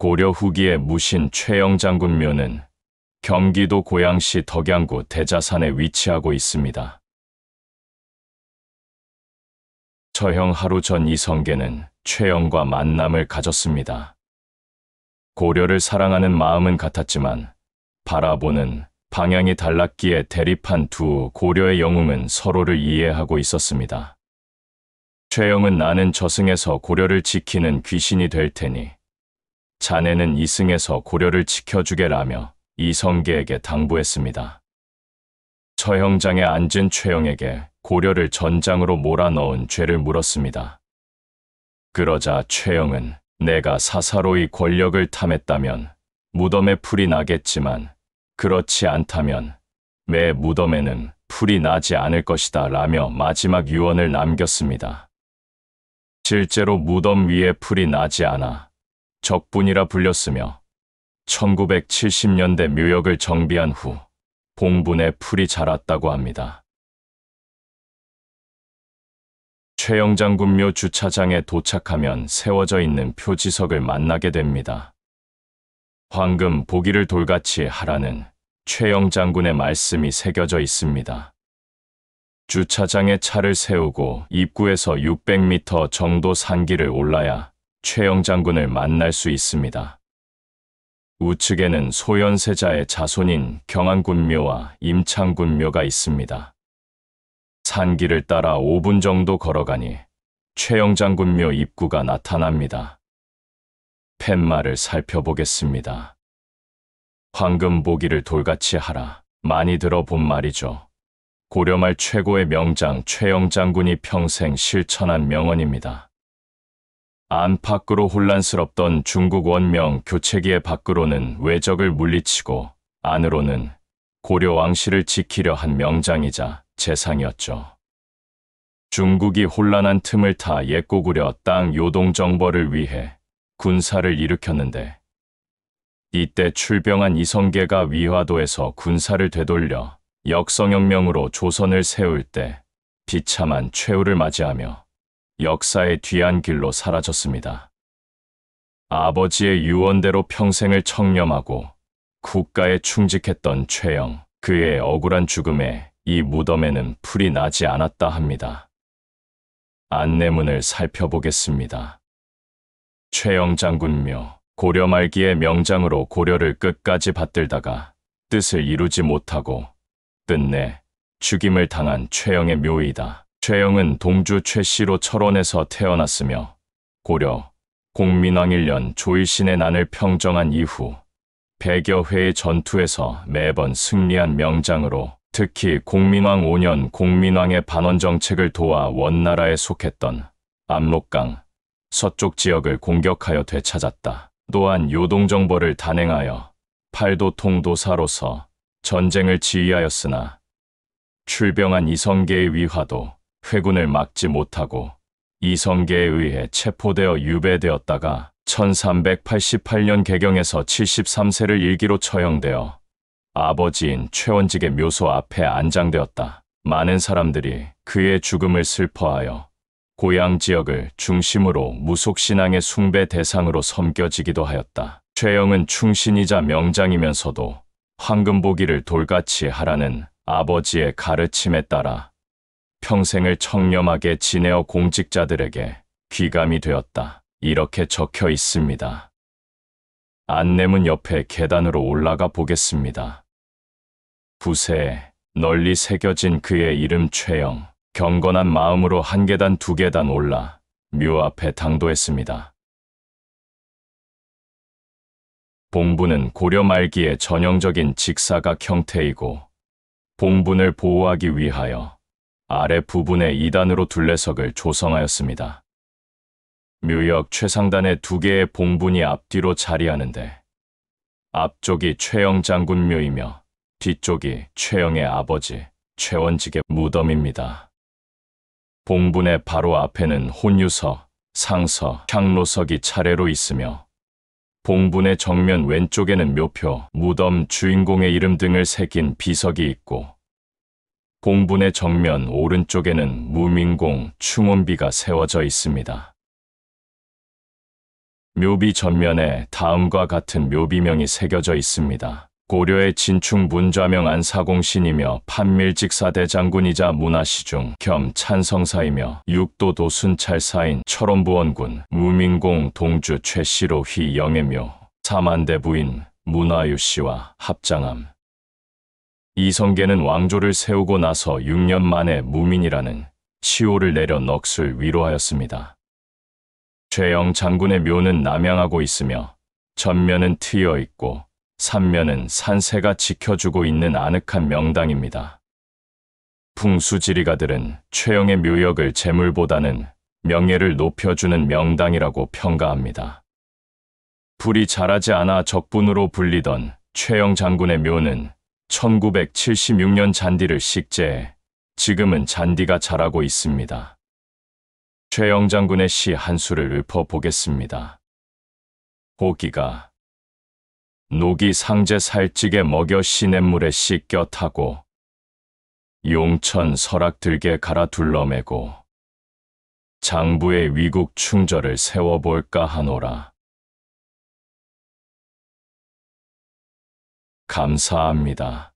고려 후기의 무신 최영 장군묘는 경기도 고양시 덕양구 대자산에 위치하고 있습니다. 처형 하루 전 이성계는 최영과 만남을 가졌습니다. 고려를 사랑하는 마음은 같았지만 바라보는 방향이 달랐기에 대립한 두 고려의 영웅은 서로를 이해하고 있었습니다. 최영은 나는 저승에서 고려를 지키는 귀신이 될 테니 자네는 이승에서 고려를 지켜주게라며 이성계에게 당부했습니다. 처형장에 앉은 최영에게 고려를 전장으로 몰아넣은 죄를 물었습니다. 그러자 최영은 내가 사사로이 권력을 탐했다면 무덤에 풀이 나겠지만 그렇지 않다면 매 무덤에는 풀이 나지 않을 것이다 라며 마지막 유언을 남겼습니다. 실제로 무덤 위에 풀이 나지 않아 적분이라 불렸으며 1970년대 묘역을 정비한 후 봉분에 풀이 자랐다고 합니다. 최영장군묘 주차장에 도착하면 세워져 있는 표지석을 만나게 됩니다. 황금 보기를 돌같이 하라는 최영장군의 말씀이 새겨져 있습니다. 주차장에 차를 세우고 입구에서 600m 정도 산길을 올라야 최영 장군을 만날 수 있습니다. 우측에는 소연세자의 자손인 경안군묘와 임창군묘가 있습니다. 산길을 따라 5분 정도 걸어가니 최영장군묘 입구가 나타납니다. 팻말을 살펴보겠습니다. 황금 보기를 돌같이 하라. 많이 들어본 말이죠. 고려말 최고의 명장 최영장군이 평생 실천한 명언입니다. 안팎으로 혼란스럽던 중국 원명 교체기의 밖으로는 외적을 물리치고 안으로는 고려 왕실을 지키려 한 명장이자 재상이었죠. 중국이 혼란한 틈을 타 옛고구려 땅 요동 정벌을 위해 군사를 일으켰는데 이때 출병한 이성계가 위화도에서 군사를 되돌려 역성혁명으로 조선을 세울 때 비참한 최후를 맞이하며 역사의 뒤안 길로 사라졌습니다. 아버지의 유언대로 평생을 청렴하고 국가에 충직했던 최영, 그의 억울한 죽음에 이 무덤에는 풀이 나지 않았다 합니다. 안내문을 살펴보겠습니다. 최영 장군묘, 고려 말기의 명장으로 고려를 끝까지 받들다가 뜻을 이루지 못하고 끝내 죽임을 당한 최영의 묘이다. 최영은 동주 최씨로 철원에서 태어났으며 고려, 공민왕 1년 조일신의 난을 평정한 이후 백여 회의 전투에서 매번 승리한 명장으로 특히 공민왕 5년 공민왕의 반원 정책을 도와 원나라에 속했던 압록강 서쪽 지역을 공격하여 되찾았다. 또한 요동정보를 단행하여 팔도 통도사로서 전쟁을 지휘하였으나 출병한 이성계의 위화도 회군을 막지 못하고 이성계에 의해 체포되어 유배되었다가 1388년 개경에서 73세를 일기로 처형되어 아버지인 최원직의 묘소 앞에 안장되었다. 많은 사람들이 그의 죽음을 슬퍼하여 고향 지역을 중심으로 무속신앙의 숭배 대상으로 섬겨지기도 하였다. 최영은 충신이자 명장이면서도 황금보기를 돌같이 하라는 아버지의 가르침에 따라 평생을 청렴하게 지내어 공직자들에게 귀감이 되었다. 이렇게 적혀 있습니다. 안내문 옆에 계단으로 올라가 보겠습니다. 부세에 널리 새겨진 그의 이름 최영, 경건한 마음으로 한 계단 두 계단 올라 묘 앞에 당도했습니다. 봉분은 고려 말기의 전형적인 직사각 형태이고 봉분을 보호하기 위하여 아래 부분의 2단으로 둘레석을 조성하였습니다. 묘역 최상단의 두 개의 봉분이 앞뒤로 자리하는데 앞쪽이 최영 장군 묘이며 뒤쪽이 최영의 아버지 최원직의 무덤입니다. 봉분의 바로 앞에는 혼유석, 상석, 향로석이 차례로 있으며 봉분의 정면 왼쪽에는 묘표, 무덤 주인공의 이름 등을 새긴 비석이 있고 공분의 정면 오른쪽에는 무민공 충원비가 세워져 있습니다. 묘비 전면에 다음과 같은 묘비명이 새겨져 있습니다. 고려의 진충 문좌명 안사공신이며 판밀직사 대장군이자 문화시중 겸 찬성사이며 육도 도순찰사인 철원부원군 무민공 동주 최씨로 휘 영애묘 사만대 부인 문화유씨와 합장함 이성계는 왕조를 세우고 나서 6년 만에 무민이라는 시호를 내려 넋을 위로하였습니다. 최영 장군의 묘는 남양하고 있으며 전면은 트여 있고 삼면은 산세가 지켜주고 있는 아늑한 명당입니다. 풍수지리가들은 최영의 묘역을 재물보다는 명예를 높여주는 명당이라고 평가합니다. 불이 자라지 않아 적분으로 불리던 최영 장군의 묘는 1976년 잔디를 식재해 지금은 잔디가 자라고 있습니다. 최영 장군의 시 한 수를 읊어보겠습니다. 호기가 녹이 상제 살찌게 먹여 시냇물에 씻겨 타고 용천 설악 들게 갈아 둘러매고 장부의 위국 충절을 세워볼까 하노라. 감사합니다.